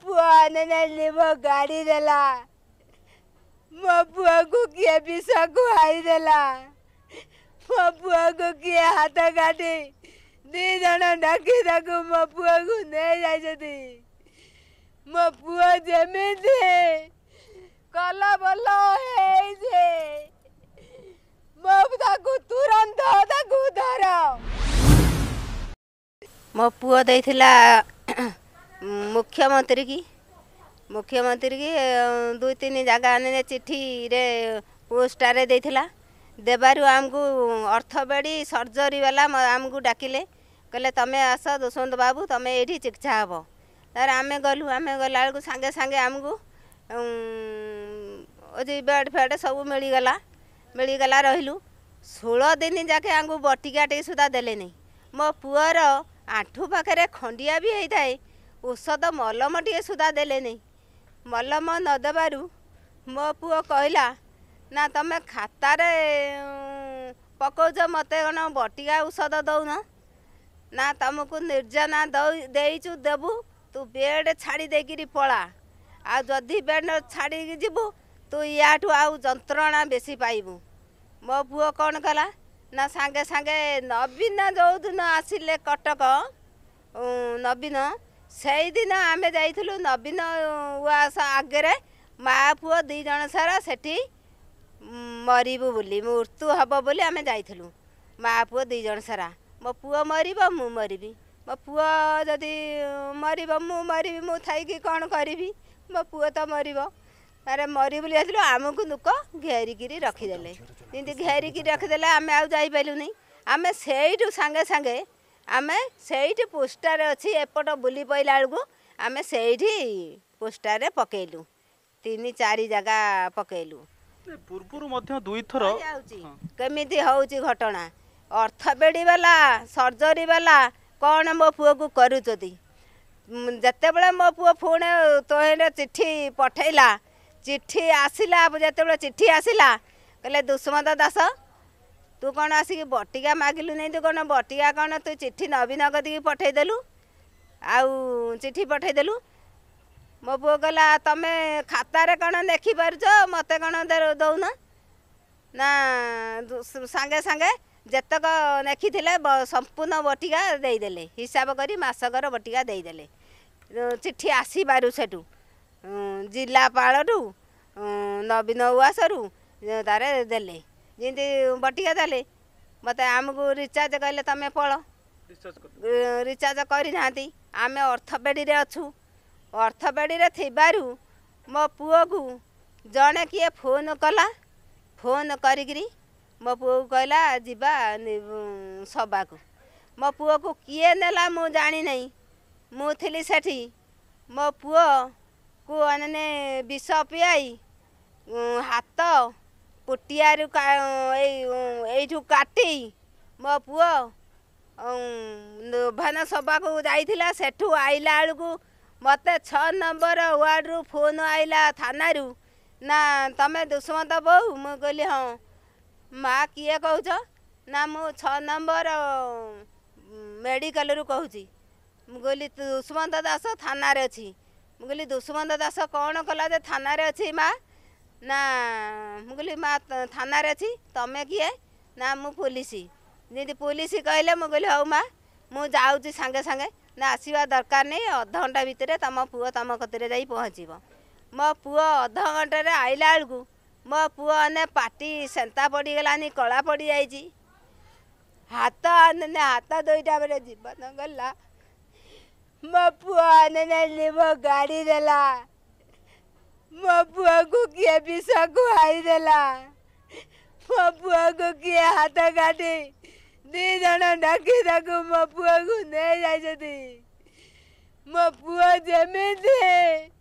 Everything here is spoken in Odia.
किए ಆನನಲ್ಲಿ ಗಾಡಿದಲ್ಲ ಮಪ್ಪು ಕುಕ್ಕಿಯ ಬಿಸಾಕು ಆಯ್ದಲ್ಲ ಮಪ್ಪು ಕುಕ್ಕಿಯ ಹಾತ ಗಾಡಿ मो पुआ को नहीं मो पुआ जमे थे कला मो तुरंत ताकू मो पुआ देथिला ମୁଖ୍ୟମନ୍ତ୍ରୀକି ମୁଖ୍ୟମନ୍ତ୍ରୀକି ଦୁଇ ତିନି ଜାଗା ଆଣିଲେ ଚିଠିରେ ପୋଷ୍ଟାରେ ଦେଇଥିଲା ଦେବାରୁ ଆମକୁ ଅର୍ଥବେଡ଼ି ସର୍ଜରୀ ବାଲା ଆମକୁ ଡାକିଲେ କହିଲେ ତମେ ଆସ ଦୁଷନ୍ତ ବାବୁ ତମେ ଏଇଠି ଚିକିତ୍ସା ହେବ ତାପରେ ଆମେ ଗଲୁ ଆମେ ଗଲାବେଳକୁ ସାଙ୍ଗେ ସାଙ୍ଗେ ଆମକୁ ଅଛି ବେଡ୍ ଫେଡ୍ ସବୁ ମିଳିଗଲା ମିଳିଗଲା ରହିଲୁ ଷୋହଳ ଦିନ ଯାକେ ଆମକୁ ବଟିକା ଟିକେ ସୁଦ୍ଧା ଦେଲେନି ମୋ ପୁଅର ଆଣ୍ଠୁ ପାଖରେ ଖଣ୍ଡିଆ ବି ହେଇଥାଏ ଔଷଧ ମଲମ ଟିକେ ସୁଦ୍ଧା ଦେଲେନି ମଲମ ନ ଦେବାରୁ ମୋ ପୁଅ କହିଲା ନା ତମେ ଖାତାରେ ପକାଉଛ ମୋତେ କ'ଣ ବଟିକା ଔଷଧ ଦେଉନ ନା ତମକୁ ନିର୍ଜନା ଦେଇଛୁ ଦେବୁ ତୁ ବେଡ୍ ଛାଡ଼ି ଦେଇକିରି ପଳା ଆଉ ଯଦି ବେଡ୍ ଛାଡ଼ିକି ଯିବୁ ତୁ ୟାଠୁ ଆଉ ଯନ୍ତ୍ରଣା ବେଶୀ ପାଇବୁ ମୋ ପୁଅ କ'ଣ କଲା ନା ସାଙ୍ଗେ ସାଙ୍ଗେ ନବୀନ ଯେଉଁଦିନ ଆସିଲେ କଟକ ନବୀନ ସେଇଦିନ ଆମେ ଯାଇଥିଲୁ ନବୀନ ଉଆସ ଆଗରେ ମା ପୁଅ ଦୁଇ ଜଣ ସାରା ସେଠି ମରିବୁ ବୋଲି ମୃତ୍ୟୁ ହେବ ବୋଲି ଆମେ ଯାଇଥିଲୁ ମା ପୁଅ ଦୁଇ ଜଣ ସାରା ମୋ ପୁଅ ମରିବ ମୁଁ ମରିବି ମୋ ପୁଅ ଯଦି ମରିବ ମୁଁ ମରିବି ମୁଁ ଥାଇକି କ'ଣ କରିବି ମୋ ପୁଅ ତ ମରିବ ତାହେଲେ ମରିବି ବୋଲି ଯାଇଥିଲୁ ଆମକୁ ଲୋକ ଘେରିକିରି ରଖିଦେଲେ ଯେମିତି ଘେରିକିରି ରଖିଦେଲେ ଆମେ ଆଉ ଯାଇପାରିଲୁନି ଆମେ ସେଇଠୁ ସାଙ୍ଗେ ସାଙ୍ଗେ ଆମେ ସେଇଠି ପୋଷ୍ଟାରେ ଅଛି ଏପଟ ବୁଲି ପଇଲା ବେଳକୁ ଆମେ ସେଇଠି ପୋଷ୍ଟାରେ ପକେଇଲୁ ତିନି ଚାରି ଜାଗା ପକେଇଲୁ ପୂର୍ବରୁ ମଧ୍ୟ ଦୁଇଥର ଯାଉଛି କେମିତି ହେଉଛି ଘଟଣା ଅର୍ଥବେଡ଼ି ବାଲା ସର୍ଜରୀ ବାଲା କ'ଣ ମୋ ପୁଅକୁ କରୁଛନ୍ତି ଯେତେବେଳେ ମୋ ପୁଅ ପୁଣି ତୋହେର ଚିଠି ପଠେଇଲା ଚିଠି ଆସିଲା ଯେତେବେଳେ ଚିଠି ଆସିଲା କହିଲେ ଦୁଷ୍ମନ୍ତ ଦାସ ତୁ କ'ଣ ଆସିକି ବଟିକା ମାଗିଲୁ ନାଇଁ ତୁ କ'ଣ ବଟିକା କ'ଣ ତୁ ଚିଠି ନବୀନ କତିକି ପଠେଇଦେଲୁ ଆଉ ଚିଠି ପଠେଇଦେଲୁ ମୋ ପୁଅ କହିଲା ତମେ ଖାତାରେ କ'ଣ ଦେଖିପାରୁଛ ମୋତେ କ'ଣ ଦେଉନ ନା ସାଙ୍ଗେ ସାଙ୍ଗେ ଯେତକ ଲେଖିଥିଲେ ସମ୍ପୂର୍ଣ୍ଣ ବଟିକା ଦେଇଦେଲେ ହିସାବ କରି ମାସକର ବଟିକା ଦେଇଦେଲେ ଚିଠି ଆସିପାରୁ ସେଠୁ ଜିଲ୍ଲାପାଳରୁ ନବୀନ ଉଆସରୁ ତାରେ ଦେଲେ ଯେମିତି ବଟିକା ଦେଲେ ମୋତେ ଆମକୁ ରିଚାର୍ଜ କହିଲେ ତମେ ପଳ ରିଚାର୍ଜ କରିନାହାନ୍ତି ଆମେ ଅର୍ଥପେଡ଼ିରେ ଅଛୁ ଅର୍ଥପେଡ଼ିରେ ଥିବାରୁ ମୋ ପୁଅକୁ ଜଣେ କିଏ ଫୋନ୍ କଲା ଫୋନ୍ କରିକିରି ମୋ ପୁଅକୁ କହିଲା ଯିବା ସଭାକୁ ମୋ ପୁଅକୁ କିଏ ନେଲା ମୁଁ ଜାଣିନାହିଁ ମୁଁ ଥିଲି ସେଠି ମୋ ପୁଅକୁ ମାନେ ବିଷ ପିଆଇ ହାତ କୋଟିଆରୁ ଏଇ ଏଇଠୁ କାଟି ମୋ ପୁଅ ଭାନ ସଭାକୁ ଯାଇଥିଲା ସେଠୁ ଆଇଲା ବେଳକୁ ମୋତେ ଛଅ ନମ୍ବର ୱାର୍ଡ଼ରୁ ଫୋନ୍ ଆଇଲା ଥାନାରୁ ନା ତମେ ଦୁଷ୍ମନ୍ତ ବୋଉ ମୁଁ କହିଲି ହଁ ମା କିଏ କହୁଛ ନା ମୁଁ ଛଅ ନମ୍ବର ମେଡ଼ିକାଲରୁ କହୁଛି ମୁଁ କହିଲି ଦୁଷ୍ମନ୍ତ ଦାସ ଥାନାରେ ଅଛି ମୁଁ କହିଲି ଦୁଷ୍ମନ୍ତ ଦାସ କ'ଣ କଲା ଯେ ଥାନାରେ ଅଛି ମା' ନା ମୁଁ କହିଲି ମା ଥାନାରେ ଅଛି ତମେ କିଏ ନା ମୁଁ ପୋଲିସ ଯେମିତି ପୋଲିସ କହିଲେ ମୁଁ କହିଲି ହଉ ମା ମୁଁ ଯାଉଛି ସାଙ୍ଗେ ସାଙ୍ଗେ ନା ଆସିବା ଦରକାର ନାହିଁ ଅଧଘଣ୍ଟା ଭିତରେ ତମ ପୁଅ ତମ କତିରେ ଯାଇ ପହଞ୍ଚିବ ମୋ ପୁଅ ଅଧଘଣ୍ଟାରେ ଆଇଲା ବେଳକୁ ମୋ ପୁଅ ଅନେ ପାଟି ସେନ୍ତା ପଡ଼ିଗଲାନି କଳା ପଡ଼ିଯାଇଛି ହାତ ଅନେ ହାତ ଦୁଇଟା ବେଳେ ଜୀବନ ଗଲା ମୋ ପୁଅ ଅନେ ମୋ ଗାଡ଼ି ଦେଲା मो बुआ को किए विष खुआई मो बुआ को किए हाथ काटी दी जन मो पुआ को नहीं जाइछति मो पुआ जेमिति